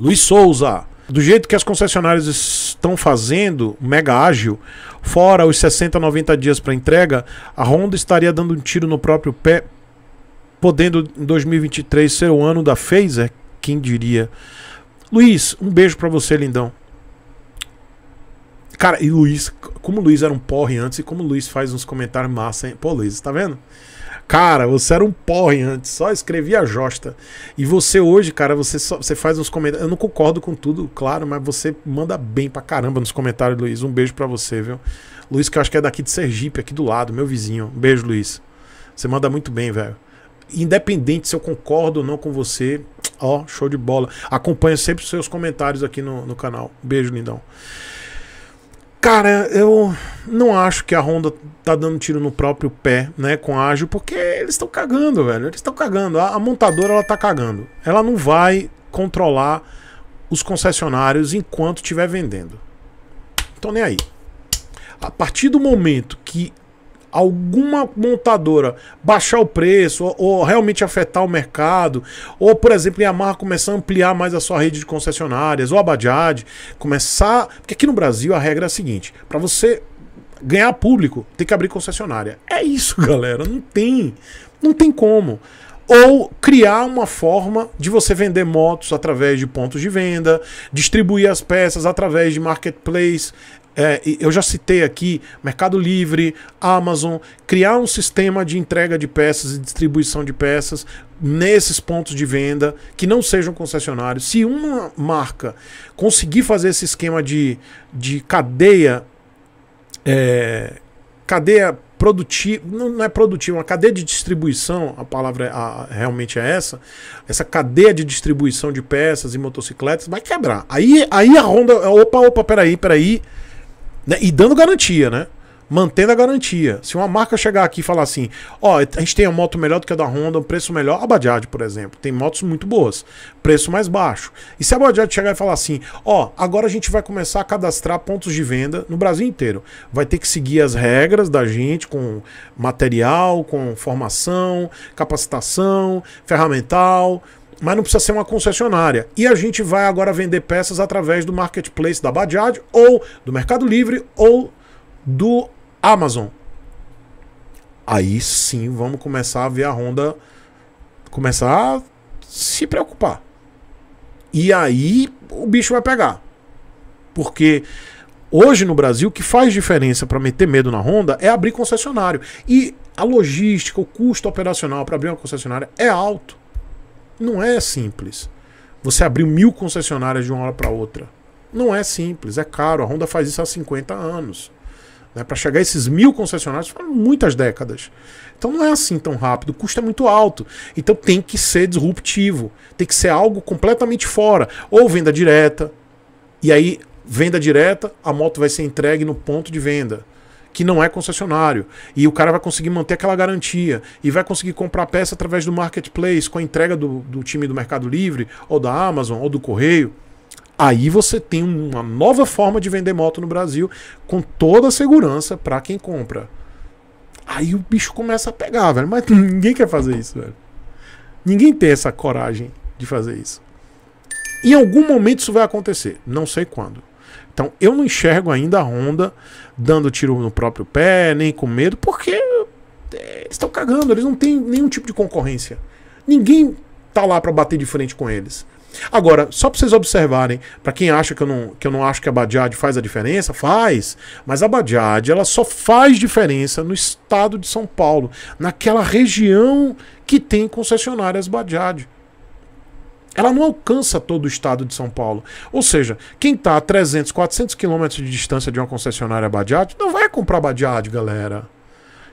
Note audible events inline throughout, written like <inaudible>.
Luiz Souza. Do jeito que as concessionárias estão fazendo, mega ágil, fora os 60, 90 dias para entrega, a Honda estaria dando um tiro no próprio pé, podendo em 2023 ser o ano da Phaser, quem diria. Luiz, um beijo para você, lindão. Cara, e Luiz, como o Luiz era um porre antes e como o Luiz faz uns comentários massa, hein? Pô, Luiz, tá vendo? Cara, você era um porre antes, só escrevia a josta. E você hoje, cara, você, só, você faz uns comentários. Eu não concordo com tudo, claro, mas você manda bem pra caramba nos comentários, Luiz. Um beijo pra você, viu? Luiz, que eu acho que é daqui de Sergipe, aqui do lado, meu vizinho. Um beijo, Luiz. Você manda muito bem, velho. Independente se eu concordo ou não com você, ó, show de bola. Acompanha sempre os seus comentários aqui no, no canal. beijo, lindão. Cara, eu não acho que a Honda tá dando tiro no próprio pé, né, com a Ágil, porque eles estão cagando, velho. Eles estão cagando. A, a, montadora ela tá cagando. Ela não vai controlar os concessionários enquanto estiver vendendo. Então nem aí. A partir do momento que alguma montadora baixar o preço ou, ou, realmente afetar o mercado, ou por exemplo, a Yamaha começar a ampliar mais a sua rede de concessionárias, ou a Bajaj começar, porque aqui no Brasil a regra é a seguinte, para você ganhar público, tem que abrir concessionária. É isso, <laughs> galera, não tem, não tem como ou criar uma forma de você vender motos através de pontos de venda, distribuir as peças através de marketplace, é, eu já citei aqui Mercado Livre, Amazon, criar um sistema de entrega de peças e distribuição de peças nesses pontos de venda que não sejam concessionários. Se uma marca conseguir fazer esse esquema de, de cadeia, é, cadeia produtiva, não, é produtiva, uma cadeia de distribuição, a palavra é, a, realmente é essa, essa cadeia de distribuição de peças e motocicletas vai quebrar. Aí, aí a Honda, opa, opa, peraí, peraí. Né? E dando garantia, né? Mantendo a garantia. Se uma marca chegar aqui e falar assim, ó, oh, a gente tem a moto melhor do que a da Honda, um preço melhor, a Bajaj, por exemplo, tem motos muito boas, preço mais baixo. E se a Bajaj chegar e falar assim, ó, oh, agora a gente vai começar a cadastrar pontos de venda no Brasil inteiro. Vai ter que seguir as regras da gente com material, com formação, capacitação, ferramental, mas não precisa ser uma concessionária. E a gente vai agora vender peças através do marketplace da Bajaj ou do Mercado Livre ou do Amazon. Aí sim vamos começar a ver a Honda começar a se preocupar. E aí o bicho vai pegar. Porque hoje no Brasil o que faz diferença para meter medo na Honda é abrir concessionário. E a logística, o custo operacional para abrir uma concessionária é alto. Não é simples. Você abriu mil concessionárias de uma hora para outra. Não é simples, é caro. A Honda faz isso há 50 anos. Né? Para chegar a esses mil concessionários, foram muitas décadas. Então não é assim tão rápido, o custo é muito alto. Então tem que ser disruptivo, tem que ser algo completamente fora. Ou venda direta, e aí, venda direta, a moto vai ser entregue no ponto de venda que não é concessionário. E o cara vai conseguir manter aquela garantia e vai conseguir comprar peça através do marketplace, com a entrega do, do time do Mercado Livre, ou da Amazon, ou do Correio. Aí você tem uma nova forma de vender moto no Brasil com toda a segurança para quem compra. Aí o bicho começa a pegar, velho. Mas <laughs> ninguém quer fazer isso, velho. Ninguém tem essa coragem de fazer isso. Em algum momento isso vai acontecer. Não sei quando. Então eu não enxergo ainda a Honda dando tiro no próprio pé, nem com medo, porque é, eles estão cagando, eles não têm nenhum tipo de concorrência. Ninguém tá lá para bater de frente com eles. Agora, só para vocês observarem, para quem acha que eu, não, que eu não acho que a Bajaj faz a diferença, faz. Mas a Bajaj, ela só faz diferença no estado de São Paulo, naquela região que tem concessionárias Bajaj ela não alcança todo o estado de São Paulo. Ou seja, quem está a 300, 400 quilômetros de distância de uma concessionária Badiad não vai comprar Badiad, galera.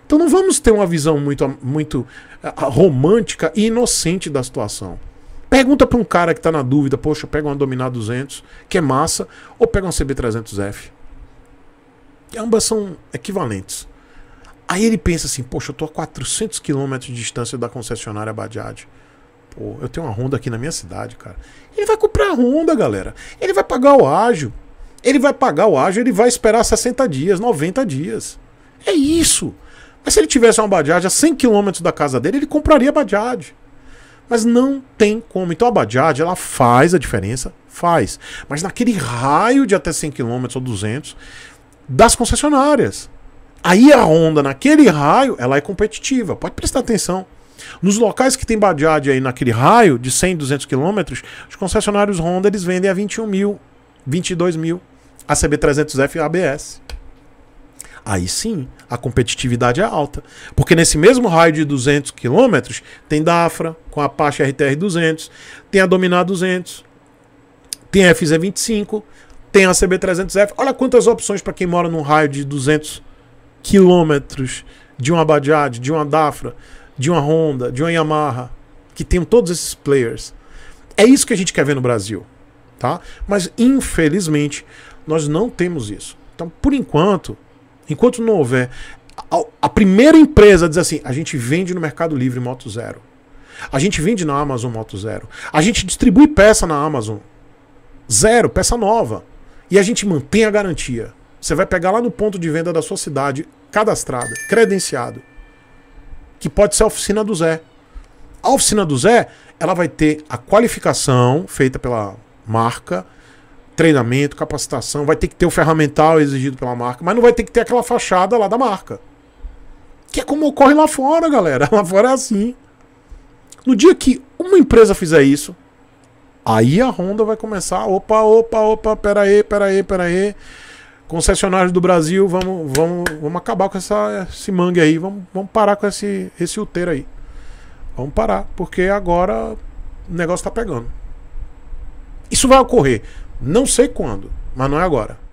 Então não vamos ter uma visão muito, muito eh, romântica e inocente da situação. Pergunta para um cara que está na dúvida, poxa, pega uma Dominar 200, que é massa, ou pega uma CB300F. Ambas são equivalentes. Aí ele pensa assim, poxa, eu estou a 400 quilômetros de distância da concessionária Badiad. Pô, eu tenho uma Honda aqui na minha cidade, cara. Ele vai comprar a Honda, galera. Ele vai pagar o ágio. Ele vai pagar o ágio, ele vai esperar 60 dias, 90 dias. É isso. Mas se ele tivesse uma Bajaj a 100 km da casa dele, ele compraria a Bajaj. Mas não tem como. Então a Bajaj, ela faz a diferença? Faz. Mas naquele raio de até 100 km ou 200 das concessionárias. Aí a Honda, naquele raio, ela é competitiva. Pode prestar atenção. Nos locais que tem Bajaj aí naquele raio de 100, 200 quilômetros, os concessionários Honda eles vendem a 21 mil, 22 mil, a CB300F ABS. Aí sim, a competitividade é alta. Porque nesse mesmo raio de 200 quilômetros, tem Dafra com a Apache RTR 200, tem a Dominar 200, tem a FZ25, tem a CB300F. Olha quantas opções para quem mora num raio de 200 quilômetros de uma Bajaj, de uma Dafra, de uma Honda, de uma Yamaha, que tenham todos esses players. É isso que a gente quer ver no Brasil, tá? Mas infelizmente nós não temos isso. Então, por enquanto, enquanto não houver a, primeira empresa diz assim, a gente vende no Mercado Livre Moto Zero. A gente vende na Amazon Moto Zero. A gente distribui peça na Amazon. Zero, peça nova. E a gente mantém a garantia. Você vai pegar lá no ponto de venda da sua cidade, cadastrado, credenciado que pode ser a oficina do Zé. A oficina do Zé, ela vai ter a qualificação feita pela marca, treinamento, capacitação, vai ter que ter o ferramental exigido pela marca, mas não vai ter que ter aquela fachada lá da marca. Que é como ocorre lá fora, galera. <laughs> Lá fora é assim. No dia que uma empresa fizer isso, aí a Honda vai começar, opa, opa, opa, peraí, peraí, peraí concessionários do Brasil, vamos, vamos, vamos acabar com essa, esse mangue aí, vamos, vamos parar com esse, esse uteiro aí. Vamos parar, porque agora o negócio está pegando. Isso vai ocorrer. Não sei quando, mas não é agora.